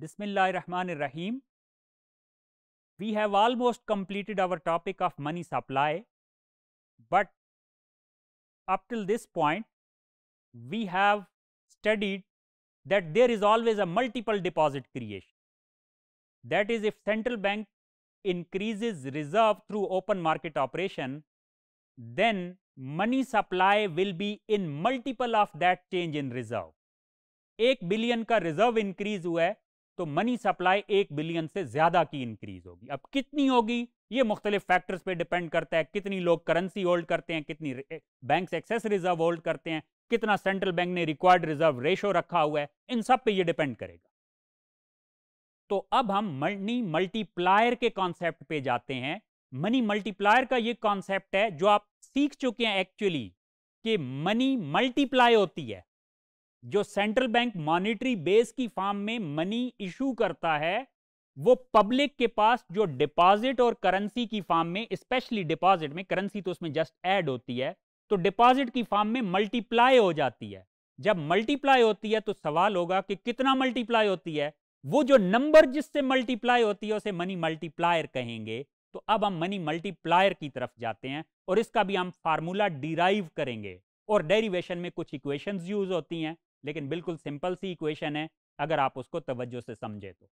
Bismillahirrahmanirrahim. We have almost completed our topic of money supply, but up till this point, we have studied that there is always a multiple deposit creation. That is, if central bank increases reserve through open market operation, then money supply will be in multiple of that change in reserve. एक billion का reserve increase हुआ है तो money supply एक billion से ज्यादा की increase होगी अब कितनी होगी ये मुख्तलिफ फैक्टर्स पे डिपेंड करता है कितनी लोग करेंसी होल्ड करते हैं कितनी बैंक एक्सेस रिजर्व होल्ड करते हैं कितना सेंट्रल बैंक ने रिक्वायर्ड रिजर्व रेशो रखा हुआ है इन सब पे ये डिपेंड करेगा तो अब हम मनी मल्टीप्लायर के कॉन्सेप्ट पे जाते हैं मनी मल्टीप्लायर का ये कॉन्सेप्ट है जो आप सीख चुके हैं एक्चुअली कि मनी मल्टीप्लाई होती है जो सेंट्रल बैंक मॉनिटरी बेस की फॉर्म में मनी इशू करता है वो पब्लिक के पास जो डिपॉजिट और करेंसी की फॉर्म में स्पेशली डिपॉजिट में करेंसी तो उसमें जस्ट ऐड होती है तो डिपॉजिट की फॉर्म में मल्टीप्लाई हो जाती है जब मल्टीप्लाई होती है तो सवाल होगा कि कितना मल्टीप्लाई होती है वो जो नंबर जिससे मल्टीप्लाई होती है उसे मनी मल्टीप्लायर कहेंगे तो अब हम मनी मल्टीप्लायर की तरफ जाते हैं और इसका भी हम फार्मूला डिराइव करेंगे और डेरिवेशन में कुछ इक्वेशंस यूज होती हैं लेकिन बिल्कुल सिंपल सी इक्वेशन है अगर आप उसको तवज्जो से समझे तो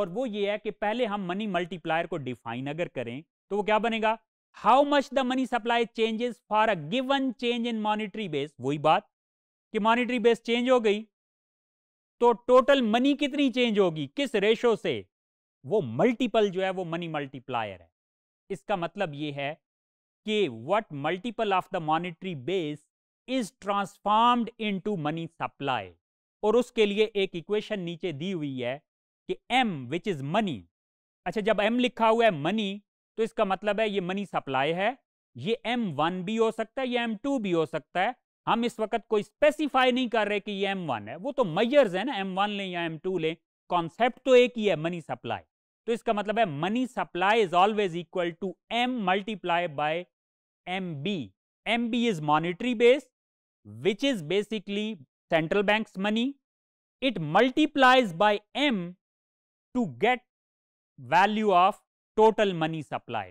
और वो ये है कि पहले हम मनी मल्टीप्लायर को डिफाइन अगर करें तो वो क्या बनेगा how much the money supply changes for a given change in monetary base वही बात कि मॉनिटरी बेस चेंज हो गई तो टोटल मनी कितनी चेंज होगी किस रेशो से वो मल्टीपल जो है वो मनी मल्टीप्लायर है इसका मतलब ये है कि what multiple of the monetary base is transformed into money supply और उसके लिए एक इक्वेशन नीचे दी हुई है कि एम विच इज मनी अच्छा जब एम लिखा हुआ है मनी तो इसका मतलब है ये मनी सप्लाई है ये एम वन भी हो सकता है या एम टू भी हो सकता है हम इस वक्त कोई स्पेसिफाई नहीं कर रहे कि ये एम वन है वो तो मैयर्स है ना एम वन लें या एम टू लें कॉन्सेप्ट तो एक ही है मनी सप्लाई तो इसका मतलब है money supply is always equal to M multiply by M B M B is monetary based which is basically central bank's money. It multiplies by M to get value of total money supply.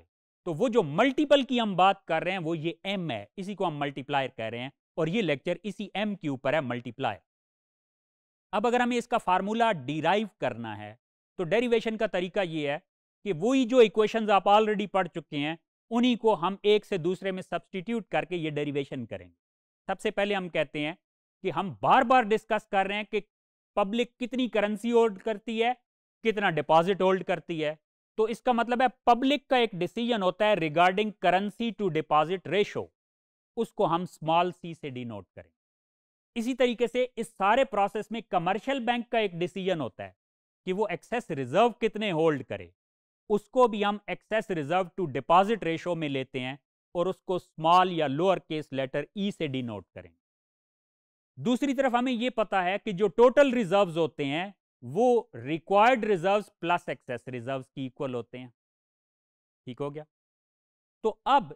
तो वो जो multiple की हम बात कर रहे हैं वो ये M है इसी को हम मल्टीप्लायर कह रहे हैं और ये लेक्चर इसी M के ऊपर है मल्टीप्लायर अब अगर हमें इसका फार्मूला डिराइव करना है तो डेरिवेशन का तरीका ये है कि वही जो इक्वेशंस आप ऑलरेडी पढ़ चुके हैं उन्हीं को हम एक से दूसरे में सब्सटीट्यूट करके ये डेरिवेशन करेंगे सबसे पहले हम कहते हैं कि हम बार बार डिस्कस कर रहे हैं कि पब्लिक कितनी करेंसी होल्ड करती है कितना डिपॉजिट होल्ड करती है तो इसका मतलब है पब्लिक का एक डिसीजन होता है regarding currency to deposit ratio उसको हम स्मॉल सी से डिनोट करें इसी तरीके से इस सारे प्रोसेस में कमर्शियल बैंक का एक डिसीजन होता है कि वो एक्सेस रिजर्व कितने होल्ड करे उसको भी हम excess reserve to deposit ratio में लेते हैं और उसको स्मॉल या लोअर केस लेटर ई से डिनोट करें दूसरी तरफ हमें यह पता है कि जो टोटल रिजर्व्स होते हैं वो required reserves plus excess reserves की इक्वल होते हैं ठीक हो गया तो अब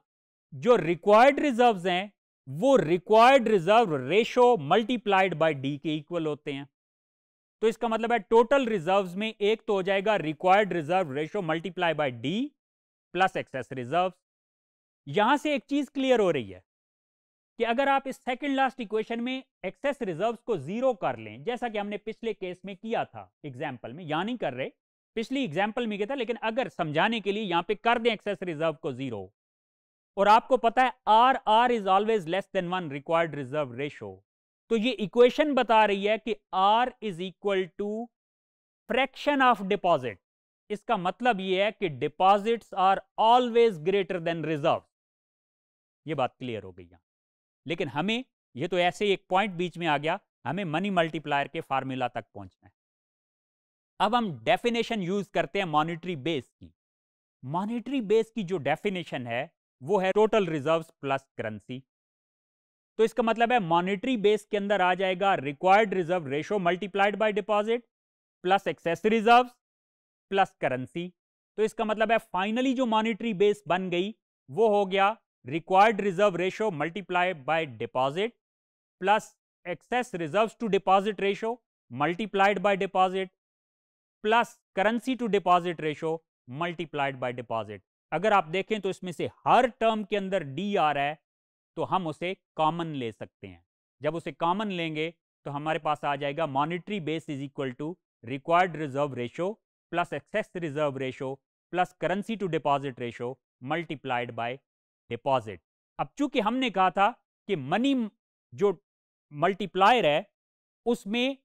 जो रिक्वायर्ड रिजर्व्स हैं वो required reserve ratio multiplied by D के इक्वल होते हैं तो इसका मतलब है टोटल रिजर्व्स में एक तो हो जाएगा required reserve ratio multiply by D plus excess reserves यहां से एक चीज क्लियर हो रही है कि अगर आप इस सेकंड लास्ट इक्वेशन में एक्सेस रिजर्व्स को जीरो कर लें जैसा कि हमने पिछले केस में किया था एग्जाम्पल में या नहीं कर रहे पिछली एग्जाम्पल में किया था लेकिन अगर समझाने के लिए यहां पे कर दें एक्सेस रिजर्व को जीरो और आपको पता है R R is always less than one required reserve ratio तो ये इक्वेशन बता रही है कि R is equal to fraction of deposit इसका मतलब ये है कि deposits are always greater than reserve ये बात क्लियर हो गई यहाँ लेकिन हमें ये तो ऐसे एक पॉइंट बीच में आ गया हमें मनी मल्टीप्लायर के फार्मूला तक पहुंचना है अब हम डेफिनेशन यूज करते हैं मॉनिटरी बेस की मॉनिटरी बेस की जो डेफिनेशन है वो है टोटल रिजर्व्स प्लस करेंसी तो इसका मतलब है मॉनिटरी बेस के अंदर आ जाएगा required reserve ratio multiplied by deposit plus excess reserve plus currency तो इसका मतलब है फाइनली जो मॉनिटरी बेस बन गई वो हो गया required reserve ratio multiplied by deposit plus excess reserves to deposit ratio multiplied by deposit plus currency to deposit ratio multiplied by deposit. अगर आप देखें तो इसमें से हर टर्म के अंदर डी आ रहा है तो हम उसे कॉमन ले सकते हैं जब उसे कॉमन लेंगे तो हमारे पास आ जाएगा monetary base is equal to required reserve ratio plus excess reserve ratio plus currency to deposit ratio multiplied by deposit अब चूंकि हमने कहा था कि मनी जो मल्टीप्लायर है उसमें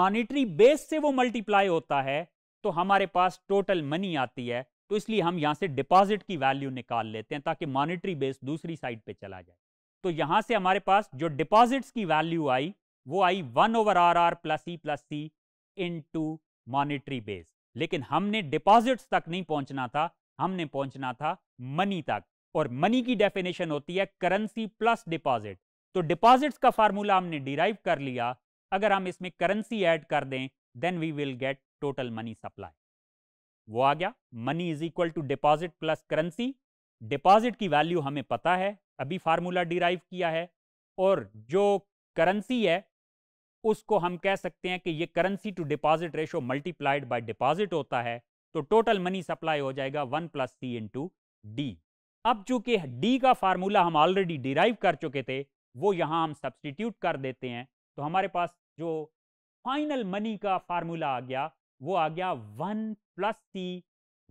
मॉनिटरी बेस से वो मल्टीप्लाई होता है तो हमारे पास टोटल मनी आती है तो इसलिए हम यहां से डिपॉजिट की वैल्यू निकाल लेते हैं ताकि मॉनिटरी बेस दूसरी साइड पे चला जाए तो यहां से हमारे पास जो डिपॉजिट्स की वैल्यू आई वो आई one over r r plus e plus c into monetary base लेकिन हमने डिपॉजिट्स तक नहीं पहुंचना था हमने पहुंचना था मनी तक और मनी की डेफिनेशन होती है करेंसी प्लस डिपॉजिट तो डिपॉजिट्स का फार्मूला हमने डिराइव कर लिया अगर हम इसमें करेंसी ऐड कर दें then we will get total money supply वो आ गया money is equal to deposit plus currency deposit की वैल्यू हमें पता है अभी फार्मूला डिराइव किया है और जो करेंसी है उसको हम कह सकते हैं कि ये currency to deposit ratio multiplied by deposit होता है तो टोटल मनी सप्लाई हो जाएगा one plus c into d अब चूंकि डी का फार्मूला हम ऑलरेडी डिराइव कर चुके थे वो यहाँ हम सब्सटीट्यूट कर देते हैं तो हमारे पास जो फाइनल मनी का फार्मूला आ गया वो आ गया one plus c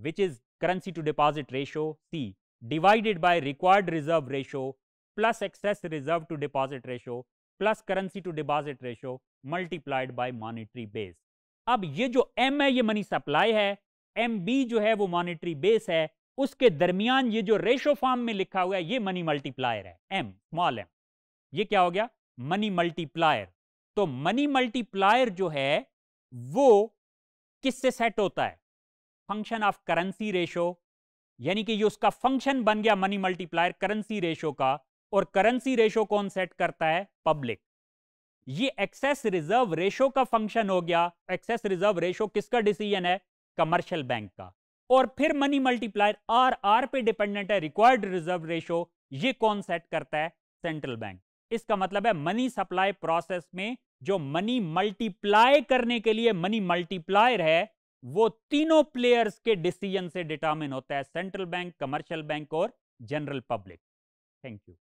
which is currency to deposit ratio c divided by required reserve ratio plus excess reserve to deposit ratio plus currency to deposit ratio multiplied by monetary base अब ये जो M है ये money supply है M B जो है वो monetary base है उसके दरमियान ये जो रेशो फॉर्म में लिखा हुआ है ये मनी मल्टीप्लायर है एम स्मॉल एम ये क्या हो गया मनी मल्टीप्लायर तो मनी मल्टीप्लायर जो है वो किससे सेट होता है फंक्शन ऑफ करेंसी रेशो यानी कि ये उसका फंक्शन बन गया मनी मल्टीप्लायर करेंसी रेशो का और करेंसी रेशो कौन सेट करता है पब्लिक ये एक्सेस रिजर्व रेशो का फंक्शन हो गया एक्सेस रिजर्व रेशो किसका डिसीजन है कमर्शियल बैंक का और फिर मनी मल्टीप्लायर आर आर पे डिपेंडेंट है रिक्वायर्ड रिजर्व रेशो ये कौन सेट करता है सेंट्रल बैंक इसका मतलब है मनी सप्लाई प्रोसेस में जो मनी मल्टीप्लाई करने के लिए मनी मल्टीप्लायर है वो तीनों प्लेयर्स के डिसीजन से डिटर्मिन होता है सेंट्रल बैंक कमर्शियल बैंक और जनरल पब्लिक थैंक यू